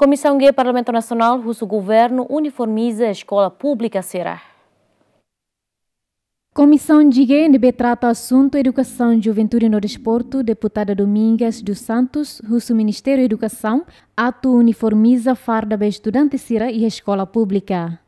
Comissão Guia Parlamento Nacional russo governo uniformiza a escola pública será. Comissão de Guia NB trata assunto Educação, Juventude no Desporto, deputada Domingas dos Santos, russo Ministério da Educação, ato uniformiza farda bem estudante será e a escola pública.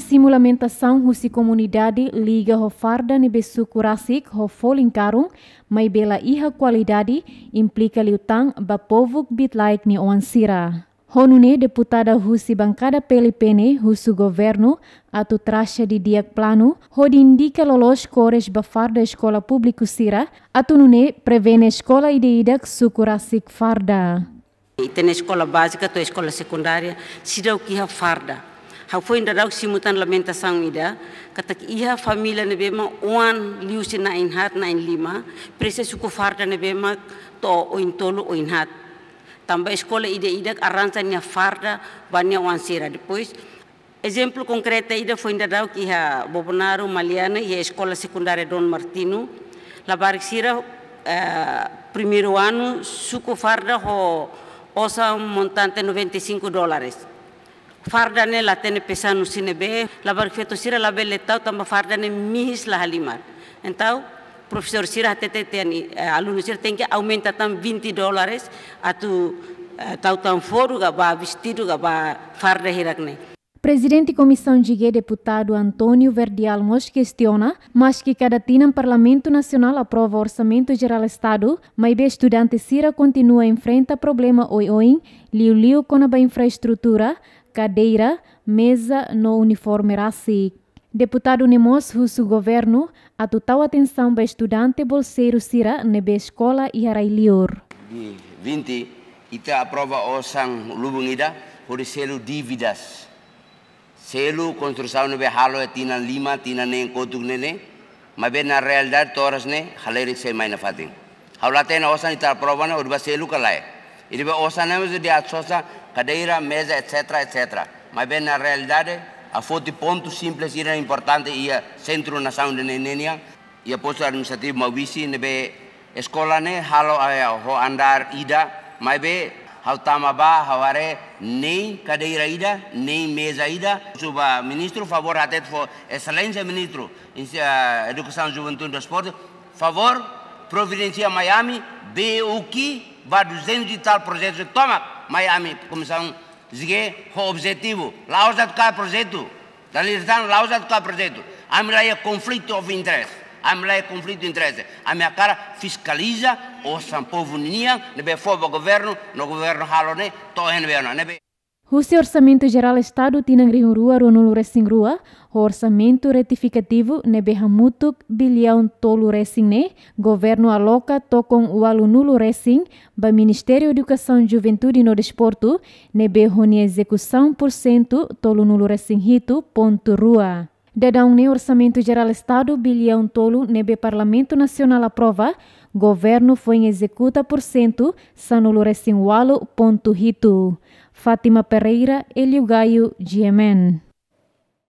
simula menta sang husi comunidade liga hofarda nebe sukurasik ho karung mai bela iha qualidade implica liutang ba povuk bitlaik ni oansira. Honune deputada husi bangkada pelipene husu governo atu trasha di diak plano ho indica lolos cores bafarda escola público sira atu nune prevene escola ideidak sukurasik farda. Tem escola básica, tua escola secundária, sirau kiha farda. hau foi nda dau simutan lamentação ida katak iha família ne bema oan se na inhat na in lima prese suku farda ne bema to o in tolo o in tamba escola ida ida arranza nia farda bania oan sira depois exemplo concreto ida foi ainda dau que iha bobonaro maliana e a escola secundária Don Martino labarik sira uh, eh, primeiro ano suku farda ho osa um montante 95 dólares fardane la tene pesanu cinebe. la barfeto sira la beletau tamba fardane mihis la halimar então professor sira até teni eh, aluno sira tem que aumenta tam 20 dólares atu eh, tau tam foru ga ba vestido ga ba farda hirakne Presidente Comissão de Guia, deputado Antônio Verdial Mos questiona, mas que cada tina Parlamento Nacional aprova Orçamento Geral Estado, mas bem estudante sira continua a enfrentar problema oi oi, liu liu com a infraestrutura, cadeira, mesa no uniforme RACI. Deputado Nemos Russo Governo, a total atenção para estudante bolseiro Sira nebe escola e arailior. 20, ita aprova o sang lubungida por selo dívidas. Selo construção nebe halo é tina lima, tina nem kotuk nene, mas bem na realidade toras ne, halerin sel maina fatin. Haulatena osang ita aprova na urba selo kalai. Ele orçamos de associa, cadeira, mesa, etc, etc. Mas bem, na realidade, a foto de ponto simples era importante e o centro nação de Nenenia e a posto administrativo Mawisi nebe escola ne halo a eh, ho andar ida mas be hautama ba haware nem cadeira ida nem mesa ida suba ministro favor até for excelência ministro em eh, educação juventude do esporte favor providencia Miami be o que vários 200 e tal projetos, Eu, Toma, Miami, comissão, Sige, é o objetivo, lá usa cada projeto, da realizando lá usa cada projeto. A minha é conflito of interesse, a minha é conflito de interesse. A minha cara fiscaliza o São Povo Nia, não befo o governo, no governo Halone, to en verno, Husi Orçamento Geral é Estado Tinangrihurua Runuluresingrua, o Orçamento Retificativo Nebehamutuk Bilhão Toluresing Governo Aloca Tocon Ualunuloresing, ba Ministério Educação Juventude no Desporto, Nebehoni Execução por Cento Tolunuloresing Hito Ponto Rua. Dedão ne Orçamento Geral Estado, bilhão tolo, nebe Parlamento Nacional aprova, governo foi em executa por cento, sanulor walo, ponto rito. Fátima Pereira, Elio Gaio, GMN.